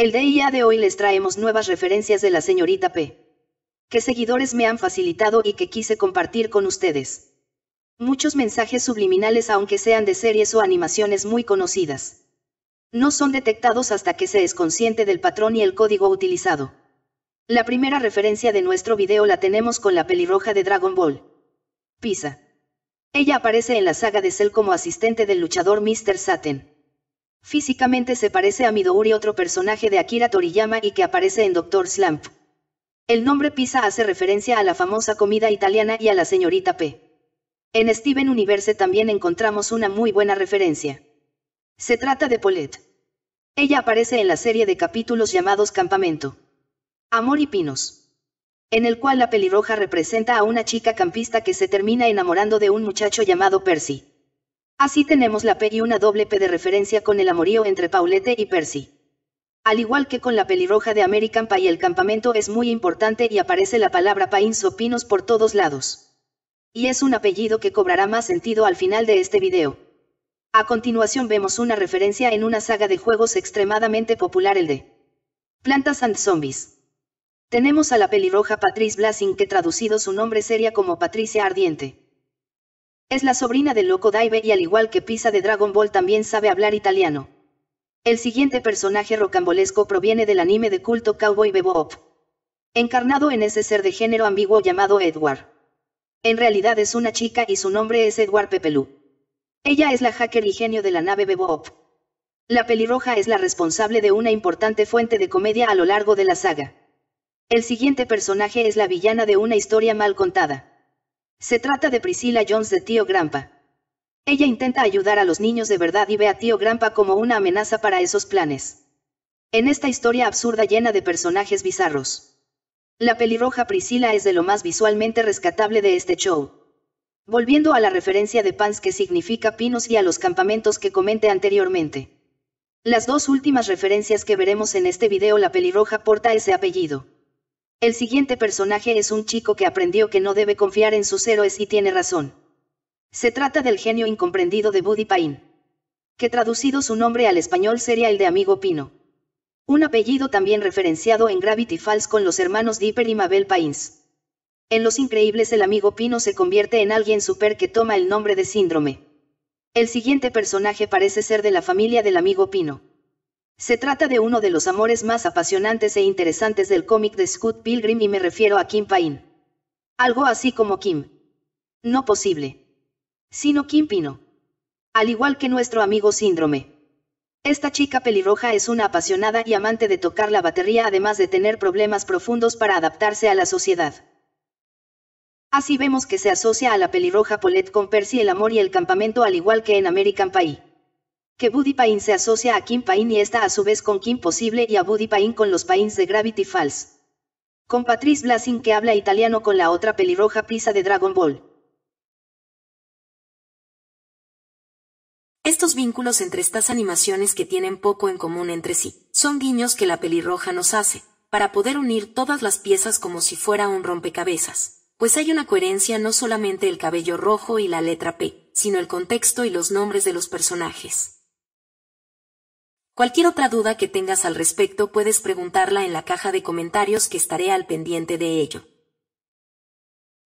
El día de hoy les traemos nuevas referencias de la señorita P. Que seguidores me han facilitado y que quise compartir con ustedes. Muchos mensajes subliminales aunque sean de series o animaciones muy conocidas. No son detectados hasta que se es consciente del patrón y el código utilizado. La primera referencia de nuestro video la tenemos con la pelirroja de Dragon Ball. Pisa. Ella aparece en la saga de Cell como asistente del luchador Mr. Saturn. Físicamente se parece a Midori otro personaje de Akira Toriyama y que aparece en Doctor Slump. El nombre Pisa hace referencia a la famosa comida italiana y a la señorita P. En Steven Universe también encontramos una muy buena referencia. Se trata de Paulette. Ella aparece en la serie de capítulos llamados Campamento. Amor y Pinos. En el cual la pelirroja representa a una chica campista que se termina enamorando de un muchacho llamado Percy. Así tenemos la P y una doble P de referencia con el amorío entre Paulette y Percy. Al igual que con la pelirroja de American Pie, el campamento es muy importante y aparece la palabra Pines o Pinos por todos lados. Y es un apellido que cobrará más sentido al final de este video. A continuación vemos una referencia en una saga de juegos extremadamente popular el de Plantas and Zombies. Tenemos a la pelirroja Patrice Blasing que traducido su nombre sería como Patricia Ardiente. Es la sobrina del Loco Daibe y al igual que Pisa de Dragon Ball también sabe hablar italiano. El siguiente personaje rocambolesco proviene del anime de culto Cowboy Bebop. Encarnado en ese ser de género ambiguo llamado Edward. En realidad es una chica y su nombre es Edward Pepelu. Ella es la hacker y genio de la nave Bebop. La pelirroja es la responsable de una importante fuente de comedia a lo largo de la saga. El siguiente personaje es la villana de una historia mal contada. Se trata de Priscilla Jones de Tío Grampa. Ella intenta ayudar a los niños de verdad y ve a Tío Grampa como una amenaza para esos planes. En esta historia absurda llena de personajes bizarros. La pelirroja Priscilla es de lo más visualmente rescatable de este show. Volviendo a la referencia de pans que significa pinos y a los campamentos que comenté anteriormente. Las dos últimas referencias que veremos en este video la pelirroja porta ese apellido. El siguiente personaje es un chico que aprendió que no debe confiar en sus héroes y tiene razón. Se trata del genio incomprendido de Buddy Payne. Que traducido su nombre al español sería el de Amigo Pino. Un apellido también referenciado en Gravity Falls con los hermanos Dipper y Mabel Paines. En Los Increíbles el amigo Pino se convierte en alguien super que toma el nombre de síndrome. El siguiente personaje parece ser de la familia del amigo Pino. Se trata de uno de los amores más apasionantes e interesantes del cómic de Scott Pilgrim y me refiero a Kim Payne. Algo así como Kim. No posible. Sino Kim Pino. Al igual que nuestro amigo Síndrome. Esta chica pelirroja es una apasionada y amante de tocar la batería además de tener problemas profundos para adaptarse a la sociedad. Así vemos que se asocia a la pelirroja Paulette con Percy el amor y el campamento al igual que en American Pie que Buddy Pain se asocia a Kim Pain y esta a su vez con Kim Posible y a Buddy Pain con los Pains de Gravity Falls. Con Patrice blassing que habla italiano con la otra pelirroja prisa de Dragon Ball. Estos vínculos entre estas animaciones que tienen poco en común entre sí, son guiños que la pelirroja nos hace, para poder unir todas las piezas como si fuera un rompecabezas, pues hay una coherencia no solamente el cabello rojo y la letra P, sino el contexto y los nombres de los personajes. Cualquier otra duda que tengas al respecto puedes preguntarla en la caja de comentarios que estaré al pendiente de ello.